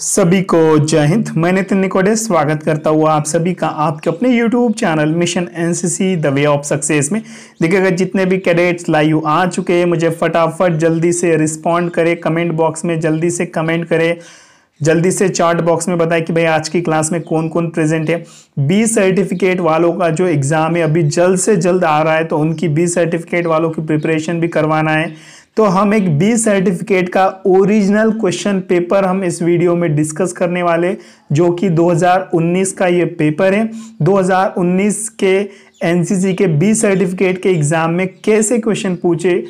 सभी को जय हिंद मैं नितिन निकोडे स्वागत करता हुआ आप सभी का आपके अपने YouTube channel mission NCC the way of success में देखिएगा जितने भी कैडेट्स लाइव आ चुके हैं मुझे फटाफट जल्दी से रिस्पॉन्ड करें कमेंट बॉक्स में जल्दी से कमेंट करें जल्दी से चार्ट बॉक्स में बताएं कि भाई आज की क्लास में कौन कौन प्रेजेंट है बी सर्टिफिकेट वालों का जो एग्ज़ाम है अभी जल्द से जल्द आ रहा है तो उनकी बी सर्टिफिकेट वालों की प्रिपरेशन भी करवाना है तो हम एक बी सर्टिफिकेट का ओरिजिनल क्वेश्चन पेपर हम इस वीडियो में डिस्कस करने वाले जो कि 2019 का ये पेपर है 2019 के एनसीसी के बी सर्टिफिकेट के एग्ज़ाम में कैसे क्वेश्चन पूछे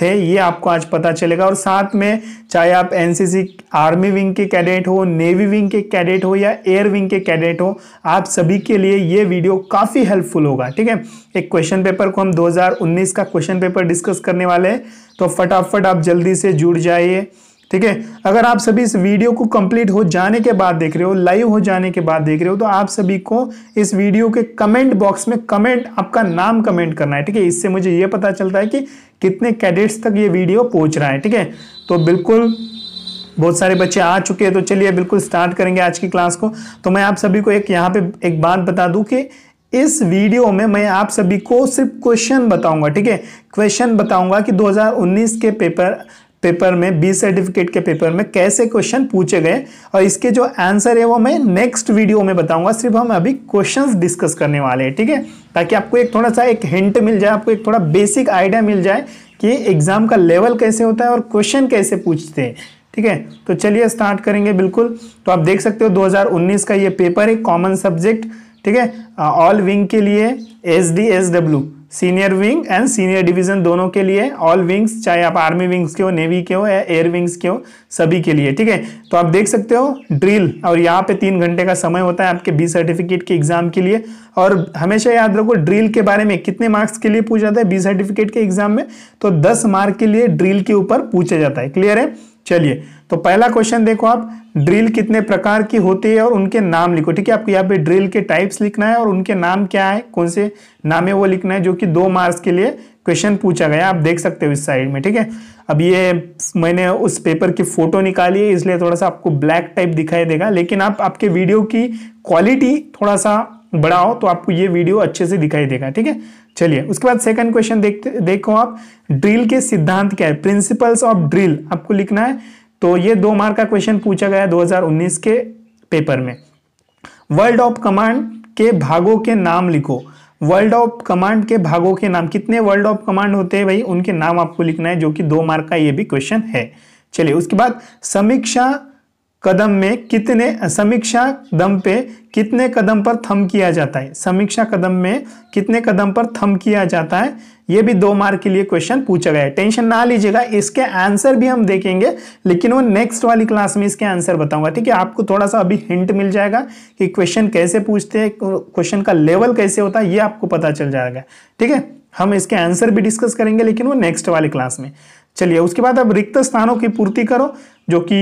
थे ये आपको आज पता चलेगा और साथ में चाहे आप एनसीसी आर्मी विंग के कैडेट हो नेवी विंग के कैडेट हो या एयर विंग के कैडेट हो आप सभी के लिए ये वीडियो काफ़ी हेल्पफुल होगा ठीक है एक क्वेश्चन पेपर को हम 2019 का क्वेश्चन पेपर डिस्कस करने वाले हैं तो फटाफट आप जल्दी से जुड़ जाइए ठीक है अगर आप सभी इस वीडियो को कंप्लीट हो जाने के बाद देख रहे हो लाइव हो जाने के बाद देख रहे हो तो आप सभी को इस वीडियो के कमेंट बॉक्स में कमेंट आपका नाम कमेंट करना है ठीक है इससे मुझे ये पता चलता है कि कितने कैडेट्स तक ये वीडियो पहुंच रहा है ठीक है तो बिल्कुल बहुत सारे बच्चे आ चुके हैं तो चलिए बिल्कुल स्टार्ट करेंगे आज की क्लास को तो मैं आप सभी को एक यहाँ पे एक बात बता दूं कि इस वीडियो में मैं आप सभी को सिर्फ क्वेश्चन बताऊंगा ठीक है क्वेश्चन बताऊंगा कि 2019 के पेपर पेपर में बी सर्टिफिकेट के पेपर में कैसे क्वेश्चन पूछे गए और इसके जो आंसर है वो मैं नेक्स्ट वीडियो में बताऊंगा सिर्फ हम अभी क्वेश्चंस डिस्कस करने वाले हैं ठीक है ताकि आपको एक थोड़ा सा एक हिंट मिल जाए आपको एक थोड़ा बेसिक आइडिया मिल जाए कि एग्ज़ाम का लेवल कैसे होता है और क्वेश्चन कैसे पूछते हैं ठीक है तो चलिए स्टार्ट करेंगे बिल्कुल तो आप देख सकते हो दो का ये पेपर है कॉमन सब्जेक्ट ठीक है ऑल विंग के लिए S D S W senior wing and senior division दोनों के लिए ऑल विंग्स चाहे आप आर्मी विंग्स के हो नेवी के हो या एयर विंग्स के हो सभी के लिए ठीक है तो आप देख सकते हो ड्रिल और यहाँ पे तीन घंटे का समय होता है आपके बी सर्टिफिकेट के एग्जाम के लिए और हमेशा याद रखो ड्रिल के बारे में कितने मार्क्स के लिए पूछा जाता है बी सर्टिफिकेट के एग्जाम में तो दस मार्क के लिए ड्रिल के ऊपर पूछा जाता है क्लियर है चलिए तो पहला क्वेश्चन देखो आप ड्रिल कितने प्रकार की होती है और उनके नाम लिखो ठीक है आपको यहाँ पे ड्रिल के टाइप्स लिखना है और उनके नाम क्या है कौन से नाम है वो लिखना है जो कि दो मार्क्स के लिए क्वेश्चन पूछा गया आप देख सकते हो इस साइड में ठीक है अब ये मैंने उस पेपर की फोटो निकाली है इसलिए थोड़ा सा आपको ब्लैक टाइप दिखाई देगा लेकिन आप आपके वीडियो की क्वालिटी थोड़ा सा बढ़ाओ तो आपको ये वीडियो अच्छे से दिखाई देगा ठीक है चलिए उसके बाद सेकंड क्वेश्चन देखते देखो आप ड्रिल के सिद्धांत क्या है प्रिंसिपल्स ऑफ ड्रिल आपको लिखना है तो ये दो मार्क का क्वेश्चन पूछा गया 2019 के पेपर में वर्ल्ड ऑफ कमांड के भागों के नाम लिखो वर्ल्ड ऑफ कमांड के भागों के नाम कितने वर्ल्ड ऑफ कमांड होते हैं भाई उनके नाम आपको लिखना है जो कि दो मार्क का ये भी क्वेश्चन है चलिए उसके बाद समीक्षा कदम में कितने समीक्षा दम पे कितने कदम पर थम किया जाता है समीक्षा कदम में कितने कदम पर थम किया जाता है ये भी दो मार्क के लिए क्वेश्चन पूछा गया है टेंशन ना लीजिएगा इसके आंसर भी हम देखेंगे लेकिन वो नेक्स्ट वाली क्लास में इसके आंसर बताऊंगा ठीक है आपको थोड़ा सा अभी हिंट मिल जाएगा कि क्वेश्चन कैसे पूछते हैं क्वेश्चन का लेवल कैसे होता है ये आपको पता चल जाएगा ठीक है हम इसके आंसर भी डिस्कस करेंगे लेकिन वो नेक्स्ट वाली क्लास में चलिए उसके बाद अब रिक्त स्थानों की पूर्ति करो जो कि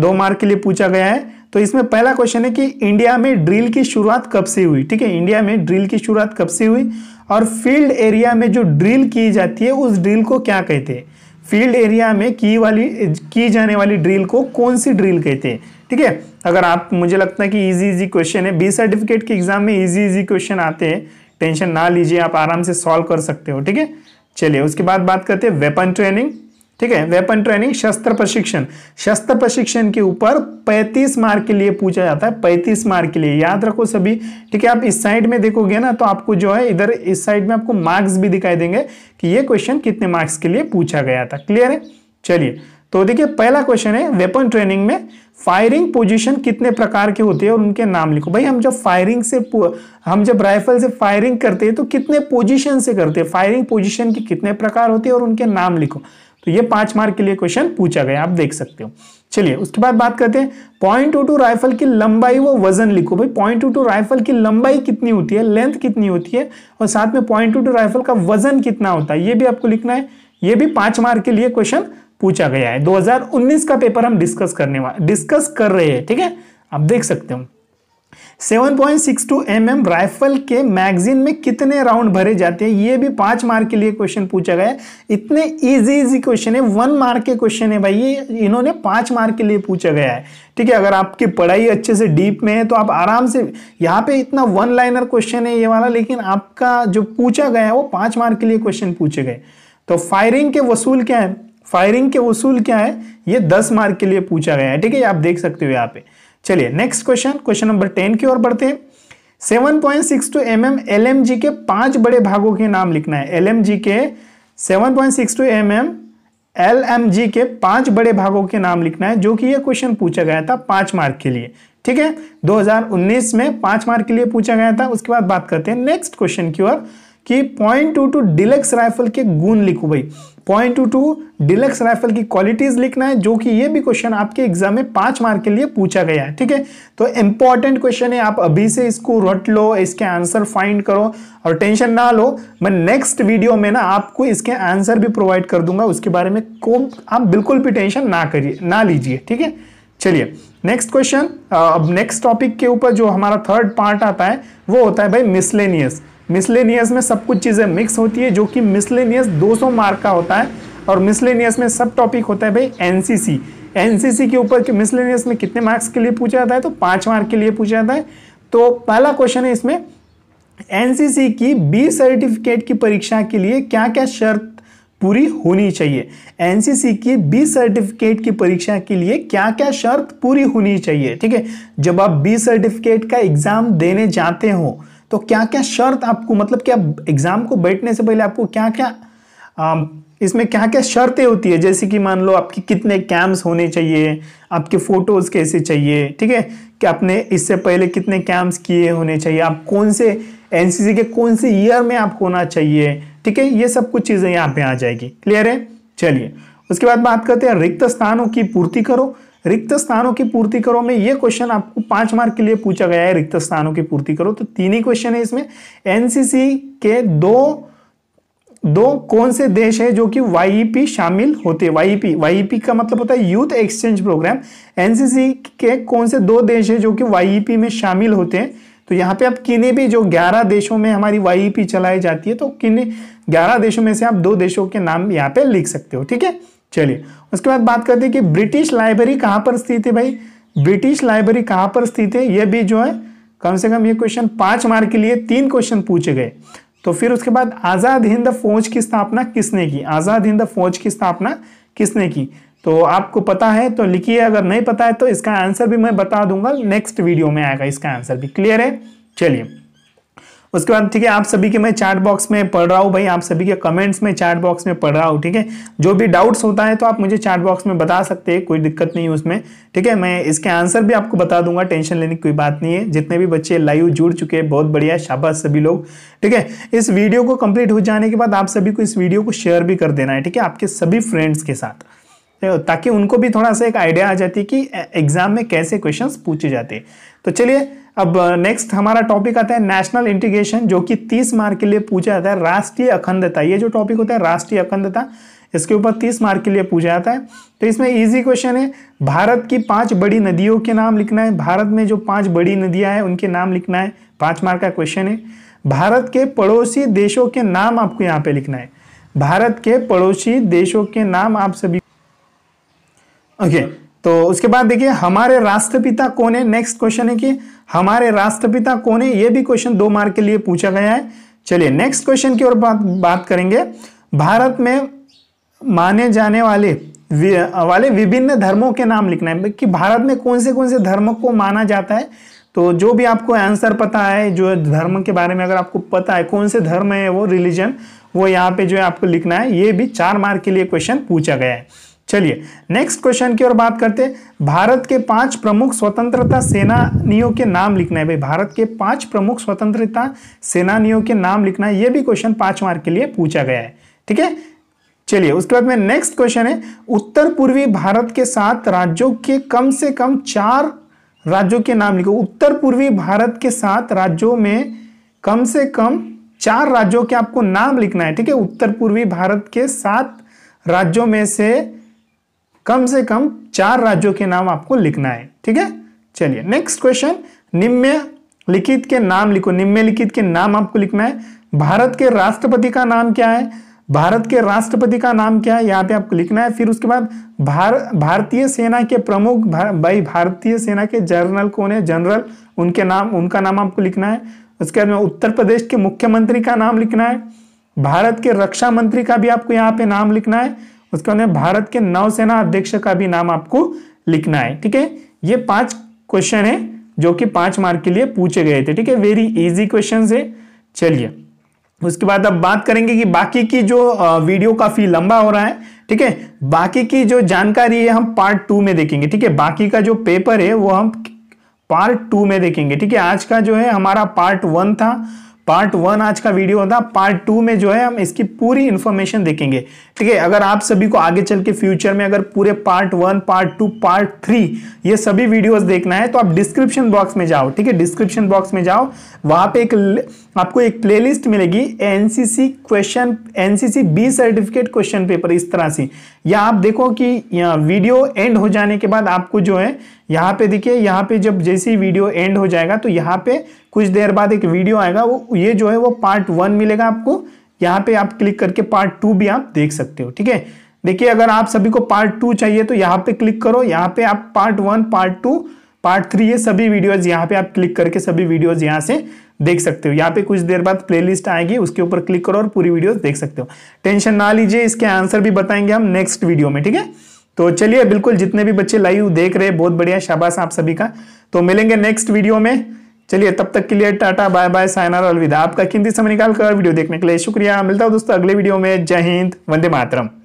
दो मार्क के लिए पूछा गया है तो इसमें पहला क्वेश्चन है कि इंडिया में ड्रिल की शुरुआत कब से हुई ठीक है इंडिया में ड्रिल की शुरुआत कब से हुई और फील्ड एरिया में जो ड्रिल की जाती है उस ड्रिल को क्या कहते हैं फील्ड एरिया में की वाली की जाने वाली ड्रिल को कौन सी ड्रिल कहते हैं ठीक है अगर आप मुझे लगता है कि इजी इजी क्वेश्चन है बी सर्टिफिकेट के एग्जाम में इजी इजी क्वेश्चन आते हैं टेंशन ना लीजिए आप आराम से सॉल्व कर सकते हो ठीक है चलिए उसके बाद बात करते हैं वेपन ट्रेनिंग ठीक है वेपन ट्रेनिंग शस्त्र प्रशिक्षण शस्त्र प्रशिक्षण के ऊपर 35 मार्क के लिए पूछा जाता है 35 मार्क के लिए याद रखो सभी ठीक है आप इस साइड में देखोगे ना तो आपको जो है इधर इस साइड में आपको मार्क्स भी दिखाई देंगे कि ये क्वेश्चन कितने मार्क्स के लिए पूछा गया था क्लियर है चलिए तो देखिये पहला क्वेश्चन है वेपन ट्रेनिंग में फायरिंग पोजिशन कितने प्रकार के होते हैं और उनके नाम लिखो भाई हम जब फायरिंग से हम जब राइफल से फायरिंग करते हैं तो कितने पोजिशन से करते हैं फायरिंग पोजिशन के कितने प्रकार होते हैं और उनके नाम लिखो तो ये पांच मार्क के लिए क्वेश्चन पूछा गया आप देख सकते हो चलिए उसके बाद बात करते हैं पॉइंट टू टू राइफल की लंबाई वो वजन लिखो भाई पॉइंट टू टू राइफल की लंबाई कितनी होती है लेंथ कितनी होती है और साथ में पॉइंट टू टू राइफल का वजन कितना होता है ये भी आपको लिखना है ये भी पांच मार्क के लिए क्वेश्चन पूछा गया है 2019 का पेपर हम डिस्कस करने वाले डिस्कस कर रहे हैं ठीक है आप देख सकते हो 7.62 mm राइफल के मैगजीन में कितने राउंड भरे जाते हैं ये भी पांच मार्क के लिए क्वेश्चन पूछा गया इतने इजी इजी क्वेश्चन है वन मार्क के क्वेश्चन है भाई ये इन्होंने पांच मार्क के लिए पूछा गया है ठीक है अगर आपकी पढ़ाई अच्छे से डीप में है तो आप आराम से यहाँ पे इतना वन लाइनर क्वेश्चन है ये वाला लेकिन आपका जो पूछा गया है वो पांच मार्क के लिए क्वेश्चन पूछे गए तो फायरिंग के वसूल क्या है फायरिंग के वसूल क्या है ये दस मार्क के लिए पूछा गया है ठीक है आप देख सकते हो यहाँ पे चलिए next question question number ten की ओर बढ़ते हैं seven point six two M M L M G के पांच बड़े भागों के नाम लिखना है एल एम जी के seven point six two M M L M G के पांच बड़े भागों के नाम लिखना है जो कि यह क्वेश्चन पूछा गया था पांच मार्क के लिए ठीक है 2019 में पांच मार्क के लिए पूछा गया था उसके बाद बात करते हैं नेक्स्ट क्वेश्चन की ओर कि point two two deluxe rifle के गुण लिखो भाई पॉइंट डिलक्स राइफल की क्वालिटीज लिखना है जो कि ये भी क्वेश्चन आपके एग्जाम में पांच मार्क के लिए पूछा गया है ठीक है तो इंपॉर्टेंट क्वेश्चन है आप अभी से इसको रट लो इसके आंसर फाइंड करो और टेंशन ना लो मैं नेक्स्ट वीडियो में ना आपको इसके आंसर भी प्रोवाइड कर दूंगा उसके बारे में को आप बिल्कुल भी टेंशन ना करिए ना लीजिए ठीक है चलिए नेक्स्ट क्वेश्चन अब नेक्स्ट टॉपिक के ऊपर जो हमारा थर्ड पार्ट आता है वो होता है भाई मिसलेनियस मिसलेनियस में सब कुछ चीज़ें मिक्स होती है जो कि मिसलेनियस 200 मार्क का होता है और मिसलेनियस में सब टॉपिक होता है भाई एनसीसी एनसीसी के ऊपर के मिसलेनियस में कितने मार्क्स के लिए पूछा जाता है तो पाँच मार्क के लिए पूछा जाता है तो पहला क्वेश्चन है इसमें एन की बी सर्टिफिकेट की परीक्षा के लिए क्या क्या शर्त पूरी होनी चाहिए एन की बी सर्टिफिकेट की परीक्षा के लिए क्या क्या शर्त पूरी होनी चाहिए ठीक है जब आप बी सर्टिफिकेट का एग्जाम देने जाते हो तो क्या क्या शर्त आपको मतलब क्या एग्ज़ाम को बैठने से पहले आपको क्या क्या आ, इसमें क्या क्या शर्तें होती है जैसे कि मान लो आपकी कितने कैम्प्स होने चाहिए आपके फ़ोटोज़ कैसे चाहिए ठीक है कि आपने इससे पहले कितने कैम्प्स किए होने चाहिए आप कौन से एनसीसी के कौन से ईयर में आप होना चाहिए ठीक है ये सब कुछ चीज़ें यहाँ पे आ जाएगी क्लियर है चलिए उसके बाद बात करते हैं रिक्त स्थानों की पूर्ति करो रिक्त स्थानों की पूर्ति करो में ये क्वेश्चन आपको पांच मार्क के लिए पूछा गया है रिक्त स्थानों की पूर्ति करो तो तीन ही क्वेश्चन है इसमें एनसीसी के दो दो कौन से देश है जो कि वाईपी e शामिल होते हैं वाईपी वाईपी e e का मतलब होता है यूथ एक्सचेंज प्रोग्राम एनसीसी के कौन से दो देश है जो कि वाईपी में शामिल होते हैं तो यहाँ पे आप किन्हीं भी जो 11 देशों में हमारी वाईपी चलाई जाती है तो किन्हीं 11 देशों में से आप दो देशों के नाम यहाँ पे लिख सकते हो ठीक है चलिए उसके बाद बात करते हैं कि ब्रिटिश लाइब्रेरी कहाँ पर स्थित है भाई ब्रिटिश लाइब्रेरी कहाँ पर स्थित है यह भी जो है कम से कम ये क्वेश्चन पाँच मार्क के लिए तीन क्वेश्चन पूछे गए तो फिर उसके बाद आज़ाद हिंद फौज की स्थापना किसने की आज़ाद हिंद फौज की स्थापना किसने की तो आपको पता है तो लिखिए अगर नहीं पता है तो इसका आंसर भी मैं बता दूंगा नेक्स्ट वीडियो में आएगा इसका आंसर भी क्लियर है चलिए उसके बाद ठीक है आप सभी के मैं चैट बॉक्स में पढ़ रहा हूँ भाई आप सभी के कमेंट्स में चैट बॉक्स में पढ़ रहा हूँ ठीक है जो भी डाउट्स होता है तो आप मुझे चैट बॉक्स में बता सकते हैं कोई दिक्कत नहीं है उसमें ठीक है मैं इसके आंसर भी आपको बता दूंगा टेंशन लेने की कोई बात नहीं है जितने भी बच्चे लाइव जुड़ चुके हैं बहुत बढ़िया शाबाश सभी लोग ठीक है इस वीडियो को कंप्लीट हो जाने के बाद आप सभी को इस वीडियो को शेयर भी कर देना है ठीक है आपके सभी फ्रेंड्स के साथ ताकि उनको भी थोड़ा सा एक आइडिया आ जाती कि एग्जाम में कैसे क्वेश्चंस पूछे जाते तो चलिए अब नेक्स्ट हमारा टॉपिक आता है नेशनल इंटीग्रेशन जो कि 30 मार्क के लिए पूछा जाता है राष्ट्रीय अखंडता ये जो टॉपिक होता है राष्ट्रीय अखंडता इसके ऊपर 30 मार्क के लिए पूछा जाता है तो इसमें इजी क्वेश्चन है भारत की पांच बड़ी नदियों के नाम लिखना है भारत में जो पांच बड़ी नदियां हैं उनके नाम लिखना है पाँच मार्क का क्वेश्चन है भारत के पड़ोसी देशों के नाम आपको यहाँ पे लिखना है भारत के पड़ोसी देशों के नाम आप सभी ओके तो उसके बाद देखिए हमारे राष्ट्रपिता कौन है नेक्स्ट क्वेश्चन है कि हमारे राष्ट्रपिता कौन है यह भी क्वेश्चन दो मार्क के लिए पूछा गया है चलिए नेक्स्ट क्वेश्चन की ओर बात बात करेंगे भारत में माने जाने वाले वाले विभिन्न धर्मों के नाम लिखना है कि भारत में कौन से कौन से धर्म को माना जाता है तो जो भी आपको आंसर पता है जो धर्म के बारे में अगर आपको पता है कौन से धर्म है वो रिलीजन वो यहाँ पे जो है आपको लिखना है ये भी चार मार्क के लिए क्वेश्चन पूछा गया है चलिए नेक्स्ट क्वेश्चन की ओर बात करते हैं भारत के पांच प्रमुख स्वतंत्रता सेनानियों के नाम लिखना है भाई भारत के पांच प्रमुख स्वतंत्रता सेनानियों के नाम लिखना है यह भी क्वेश्चन पांच मार्क के लिए पूछा गया है ठीक है चलिए उसके बाद में नेक्स्ट क्वेश्चन है उत्तर पूर्वी भारत के साथ राज्यों के कम से कम चार राज्यों के नाम लिखो उत्तर पूर्वी भारत के साथ राज्यों में कम से कम चार राज्यों के आपको नाम लिखना है ठीक है उत्तर पूर्वी भारत के सात राज्यों में से कम से कम चार राज्यों के नाम आपको लिखना है ठीक है चलिए नेक्स्ट क्वेश्चन निम्न लिखित के नाम लिखो निम्नलिखित के नाम आपको लिखना है भारत के राष्ट्रपति का नाम क्या है भारत के राष्ट्रपति का नाम क्या है यहाँ पे आपको लिखना है फिर उसके बाद भार भारतीय सेना के प्रमुख भाई भारतीय सेना के जनरल कौन है जनरल उनके नाम उनका नाम आपको लिखना है उसके बाद में उत्तर प्रदेश के मुख्यमंत्री का नाम लिखना है भारत के रक्षा मंत्री का भी आपको यहाँ पे नाम लिखना है उसके बाद भारत के नौसेना अध्यक्ष का भी नाम आपको लिखना है ठीक है ये पांच क्वेश्चन है जो कि पांच मार्क के लिए पूछे गए थे ठीक है वेरी इजी क्वेश्चन है चलिए उसके बाद अब बात करेंगे कि बाकी की जो वीडियो काफी लंबा हो रहा है ठीक है बाकी की जो जानकारी है हम पार्ट टू में देखेंगे ठीक है बाकी का जो पेपर है वो हम पार्ट टू में देखेंगे ठीक है आज का जो है हमारा पार्ट वन था पार्ट वन आज का वीडियो होता पार्ट टू में जो है हम इसकी पूरी इंफॉर्मेशन देखेंगे ठीक है अगर आप सभी को आगे चल के फ्यूचर में अगर पूरे part one part two part three ये सभी वीडियोस देखना है तो आप डिस्क्रिप्शन बॉक्स में जाओ ठीक है डिस्क्रिप्शन बॉक्स में जाओ वहां पे एक आपको एक प्लेलिस्ट मिलेगी NCC question NCC B certificate question paper इस तरह से या आप देखो कि यहाँ वीडियो एंड हो जाने के बाद आपको जो है यहाँ पे देखिए यहाँ पे जब जैसे ही वीडियो एंड हो जाएगा तो यहाँ पे कुछ देर बाद एक वीडियो आएगा वो ये जो है वो पार्ट वन मिलेगा आपको यहाँ पे आप क्लिक करके पार्ट टू भी आप देख सकते हो ठीक है देखिए अगर आप सभी को पार्ट टू चाहिए तो यहाँ पे क्लिक करो यहाँ पे आप part one part two part three है सभी वीडियोज यहाँ पे आप क्लिक करके सभी वीडियोज यहाँ से देख सकते हो यहाँ पे कुछ देर बाद प्लेलिस्ट आएगी उसके ऊपर क्लिक करो और पूरी वीडियो देख सकते हो टेंशन ना लीजिए इसके आंसर भी बताएंगे हम नेक्स्ट वीडियो में ठीक है तो चलिए बिल्कुल जितने भी बच्चे लाइव देख रहे बहुत बढ़िया शाबाश आप सभी का तो मिलेंगे नेक्स्ट वीडियो में चलिए तब तक के लिए टाटा बाय बाय सायनार अलविदा आपका कीमती समय निकाल कर वीडियो देखने के लिए शुक्रिया मिलता हूँ दोस्तों अगले वीडियो में जय हिंद वंदे मातरम